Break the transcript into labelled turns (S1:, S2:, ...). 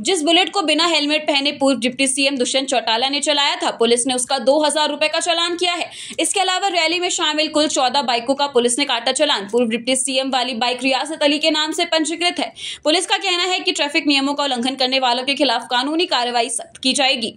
S1: जिस बुलेट को बिना हेलमेट पहने पूर्व डिप्टी सीएम दुष्यंत चौटाला ने चलाया था पुलिस ने उसका दो हजार रूपए का चलान किया है इसके अलावा रैली में शामिल कुल चौदह बाइकों का पुलिस ने काटा चलान पूर्व डिप्टी सीएम वाली बाइक रियासत अली के नाम से पंजीकृत है पुलिस का कहना है कि ट्रैफिक नियमों का उल्लंघन करने वालों के खिलाफ कानूनी कार्रवाई सख्त की जाएगी